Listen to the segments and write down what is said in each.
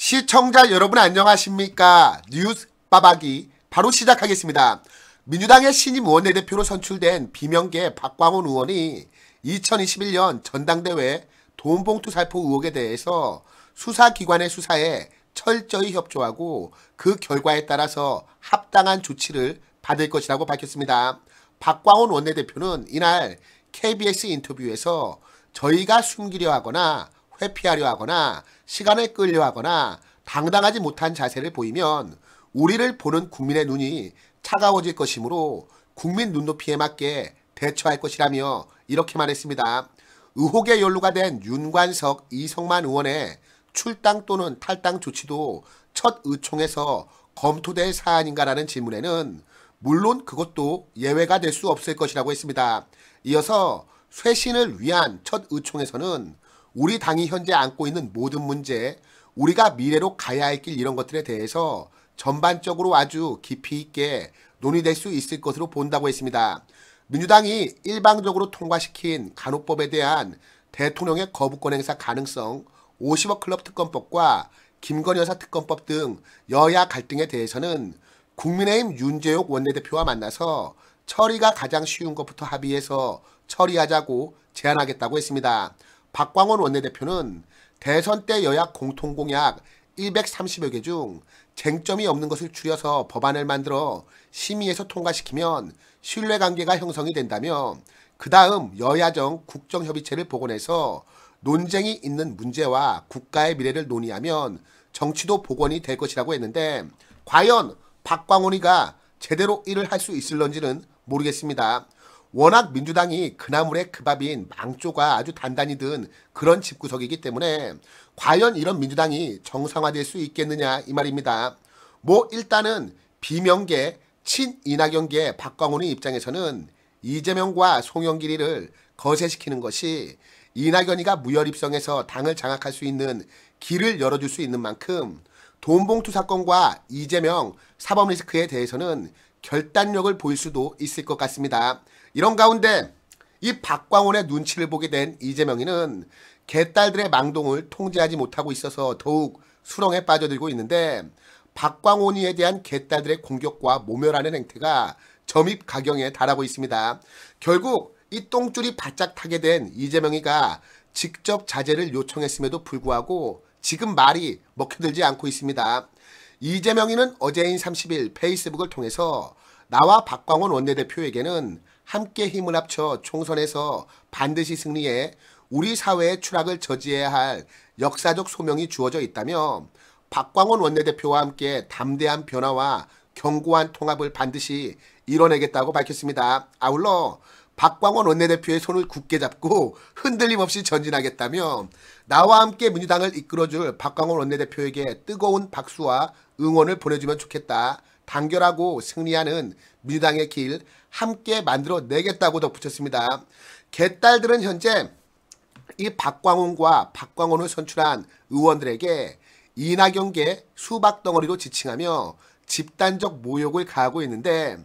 시청자 여러분 안녕하십니까? 뉴스 빠박이 바로 시작하겠습니다. 민주당의 신임 원내대표로 선출된 비명계 박광훈 의원이 2021년 전당대회 돈봉투 살포 의혹에 대해서 수사기관의 수사에 철저히 협조하고 그 결과에 따라서 합당한 조치를 받을 것이라고 밝혔습니다. 박광훈 원내대표는 이날 KBS 인터뷰에서 저희가 숨기려 하거나 회피하려 하거나 시간에 끌려하거나 당당하지 못한 자세를 보이면 우리를 보는 국민의 눈이 차가워질 것이므로 국민 눈높이에 맞게 대처할 것이라며 이렇게 말했습니다. 의혹의 연루가 된 윤관석, 이성만 의원의 출당 또는 탈당 조치도 첫 의총에서 검토될 사안인가라는 질문에는 물론 그것도 예외가 될 수 없을 것이라고 했습니다. 이어서 쇄신을 위한 첫 의총에서는 우리 당이 현재 안고 있는 모든 문제, 우리가 미래로 가야 할 길 이런 것들에 대해서 전반적으로 아주 깊이 있게 논의될 수 있을 것으로 본다고 했습니다. 민주당이 일방적으로 통과시킨 간호법에 대한 대통령의 거부권 행사 가능성, 50억 클럽 특검법과 김건희 여사 특검법 등 여야 갈등에 대해서는 국민의힘 윤재욱 원내대표와 만나서 처리가 가장 쉬운 것부터 합의해서 처리하자고 제안하겠다고 했습니다. 박광원 원내대표는 대선 때 여야 공통공약 130여 개 중 쟁점이 없는 것을 줄여서 법안을 만들어 심의에서 통과시키면 신뢰관계가 형성이 된다며 그 다음 여야정 국정협의체를 복원해서 논쟁이 있는 문제와 국가의 미래를 논의하면 정치도 복원이 될 것이라고 했는데 과연 박광원이가 제대로 일을 할 수 있을런지는 모르겠습니다. 워낙 민주당이 그나물의 그밥인 망조가 아주 단단히 든 그런 집구석이기 때문에 과연 이런 민주당이 정상화될 수 있겠느냐 이 말입니다. 뭐 일단은 비명계 친이낙연계 박광훈의 입장에서는 이재명과 송영길이를 거세시키는 것이 이낙연이가 무혈입성해서 당을 장악할 수 있는 길을 열어줄 수 있는 만큼 돈봉투 사건과 이재명 사법 리스크에 대해서는 결단력을 보일 수도 있을 것 같습니다. 이런 가운데 이 박광원의 눈치를 보게 된 이재명이는 개딸들의 망동을 통제하지 못하고 있어서 더욱 수렁에 빠져들고 있는데 박광원이에 대한 개딸들의 공격과 모멸하는 행태가 점입 가경에 달하고 있습니다. 결국 이 똥줄이 바짝 타게 된 이재명이가 직접 자제를 요청했음에도 불구하고 지금 말이 먹혀들지 않고 있습니다. 이재명이는 어제인 30일 페이스북을 통해서 나와 박광원 원내대표에게는 함께 힘을 합쳐 총선에서 반드시 승리해 우리 사회의 추락을 저지해야 할 역사적 소명이 주어져 있다며 박광원 원내대표와 함께 담대한 변화와 견고한 통합을 반드시 이뤄내겠다고 밝혔습니다. 아울러 박광원 원내대표의 손을 굳게 잡고 흔들림 없이 전진하겠다며 나와 함께 민주당을 이끌어줄 박광원 원내대표에게 뜨거운 박수와 응원을 보내주면 좋겠다. 단결하고 승리하는 민주당의 길 함께 만들어내겠다고 덧붙였습니다. 개딸들은 현재 이 박광훈과 박광훈을 선출한 의원들에게 이낙연계 수박덩어리로 지칭하며 집단적 모욕을 가하고 있는데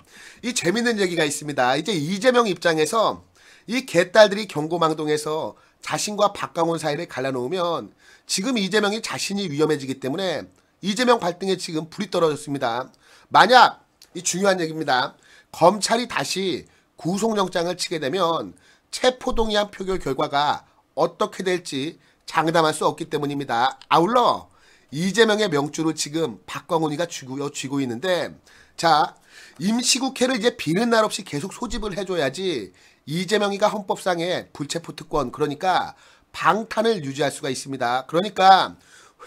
이 재밌는 얘기가 있습니다. 이제 이재명 입장에서 이 개딸들이 경고망동에서 자신과 박광훈 사이를 갈라놓으면 지금 이재명이 자신이 위험해지기 때문에 이재명 발등에 지금 불이 떨어졌습니다. 만약 이 중요한 얘기입니다. 검찰이 다시 구속영장을 치게 되면 체포동의안 표결 결과가 어떻게 될지 장담할 수 없기 때문입니다. 아울러 이재명의 명주를 지금 박광훈이가 쥐고, 어, 쥐고 있는데 자 임시국회를 이제 비는 날 없이 계속 소집을 해줘야지 이재명이가 헌법상의 불체포특권 그러니까 방탄을 유지할 수가 있습니다. 그러니까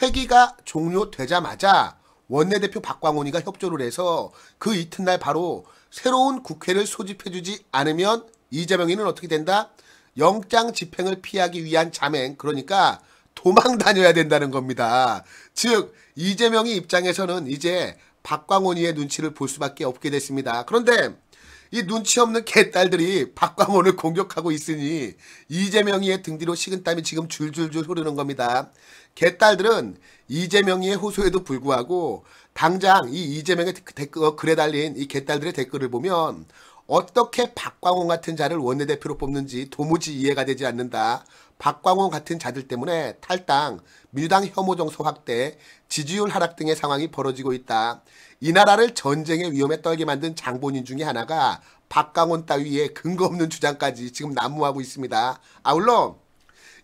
회기가 종료되자마자 원내대표 박광훈이가 협조를 해서 그 이튿날 바로 새로운 국회를 소집해주지 않으면 이재명이는 어떻게 된다? 영장 집행을 피하기 위한 자맹, 그러니까 도망 다녀야 된다는 겁니다. 즉, 이재명이 입장에서는 이제 박광훈이의 눈치를 볼 수밖에 없게 됐습니다. 그런데 이 눈치 없는 개딸들이 박광호를 공격하고 있으니 이재명이의 등 뒤로 식은땀이 지금 줄줄줄 흐르는 겁니다. 개딸들은 이재명이의 호소에도 불구하고 당장 이 이재명의 댓글, 어, 글에 달린 이 개딸들의 댓글을 보면 어떻게 박광호 같은 자를 원내대표로 뽑는지 도무지 이해가 되지 않는다. 박광호 같은 자들 때문에 탈당, 민주당 혐오 정서 확대, 지지율 하락 등의 상황이 벌어지고 있다. 이 나라를 전쟁의 위험에 떨게 만든 장본인 중에 하나가 박광원 따위의 근거 없는 주장까지 지금 난무하고 있습니다. 아울러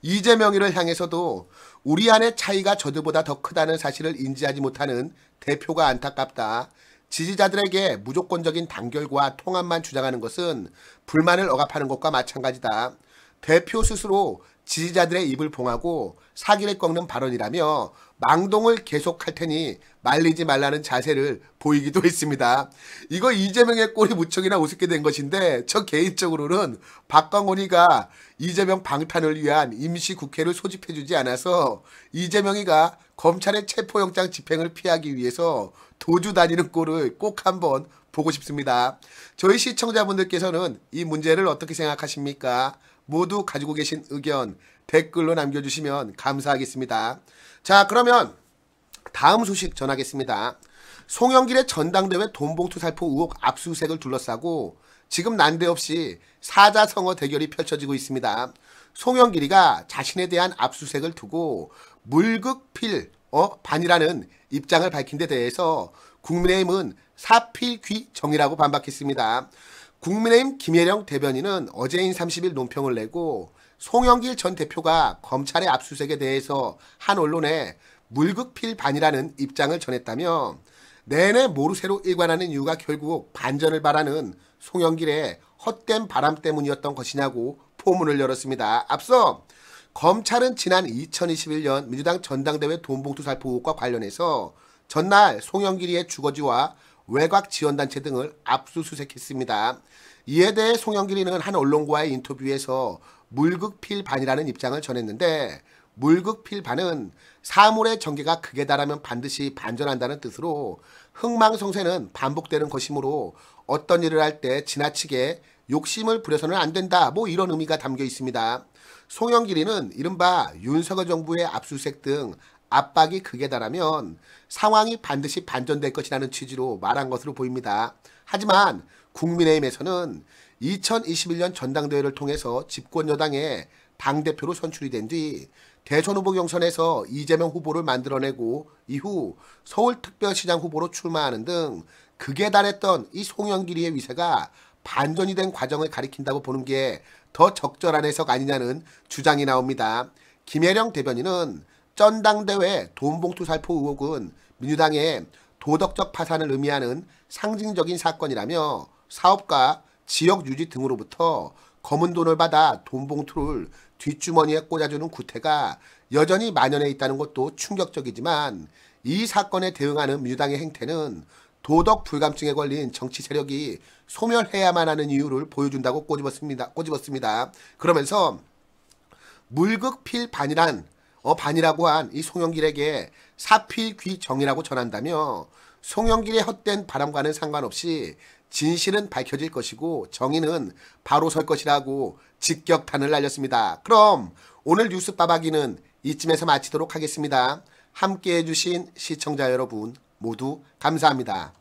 이재명이를 향해서도 우리 안의 차이가 저들보다 더 크다는 사실을 인지하지 못하는 대표가 안타깝다. 지지자들에게 무조건적인 단결과 통합만 주장하는 것은 불만을 억압하는 것과 마찬가지다. 대표 스스로 지지자들의 입을 봉하고 사기를 꺾는 발언이라며 망동을 계속할 테니 말리지 말라는 자세를 보이기도 했습니다. 이거 이재명의 꼴이 무척이나 우습게 된 것인데 저 개인적으로는 박광호이가 이재명 방탄을 위한 임시 국회를 소집해주지 않아서 이재명이가 검찰의 체포영장 집행을 피하기 위해서 도주 다니는 꼴을 꼭 한번 보고 싶습니다. 저희 시청자분들께서는 이 문제를 어떻게 생각하십니까? 모두 가지고 계신 의견 댓글로 남겨주시면 감사하겠습니다. 자 그러면 다음 소식 전하겠습니다. 송영길의 전당대회 돈봉투 살포 의혹 압수수색을 둘러싸고 지금 난데없이 사자성어 대결이 펼쳐지고 있습니다. 송영길이가 자신에 대한 압수수색을 두고 물극필 어? 반이라는 입장을 밝힌 데 대해서 국민의힘은 사필귀정이라고 반박했습니다. 국민의힘 김혜령 대변인은 어제인 30일 논평을 내고 송영길 전 대표가 검찰의 압수수색에 대해서 한 언론에 물극필반이라는 입장을 전했다며 내내 모르쇠로 일관하는 이유가 결국 반전을 바라는 송영길의 헛된 바람 때문이었던 것이냐고 포문을 열었습니다. 앞서 검찰은 지난 2021년 민주당 전당대회 돈봉투 살포 과 관련해서 전날 송영길이의 주거지와 외곽 지원단체 등을 압수수색했습니다. 이에 대해 송영길이는 한 언론과의 인터뷰에서 물극필반이라는 입장을 전했는데 물극필반은 사물의 전개가 극에 달하면 반드시 반전한다는 뜻으로 흥망성쇠는 반복되는 것이므로 어떤 일을 할 때 지나치게 욕심을 부려서는 안 된다 뭐 이런 의미가 담겨 있습니다. 송영길이는 이른바 윤석열 정부의 압수수색 등 압박이 극에달하면 상황이 반드시 반전될 것이라는 취지로 말한 것으로 보입니다. 하지만 국민의힘에서는 2021년 전당대회를 통해서 집권여당의 당대표로 선출이 된 뒤 대선 후보 경선에서 이재명 후보를 만들어내고 이후 서울특별시장 후보로 출마하는 등 극에 달했던 이 송영길이의 위세가 반전이 된 과정을 가리킨다고 보는 게 더 적절한 해석 아니냐는 주장이 나옵니다. 김혜령 대변인은 전당대회 돈봉투 살포 의혹은 민주당의 도덕적 파산을 의미하는 상징적인 사건이라며 사업가 지역 유지 등으로부터 검은 돈을 받아 돈봉투를 뒷주머니에 꽂아주는 구태가 여전히 만연해 있다는 것도 충격적이지만 이 사건에 대응하는 민주당의 행태는 도덕 불감증에 걸린 정치 세력이 소멸해야만 하는 이유를 보여준다고 꼬집었습니다. 꼬집었습니다. 그러면서 물극필반이란 어반이라고 한 이 송영길에게 사필귀정이라고 전한다며 송영길의 헛된 바람과는 상관없이 진실은 밝혀질 것이고 정의는 바로 설 것이라고 직격탄을 날렸습니다. 그럼 오늘 뉴스 빠박이는 이쯤에서 마치도록 하겠습니다. 함께해 주신 시청자 여러분 모두 감사합니다.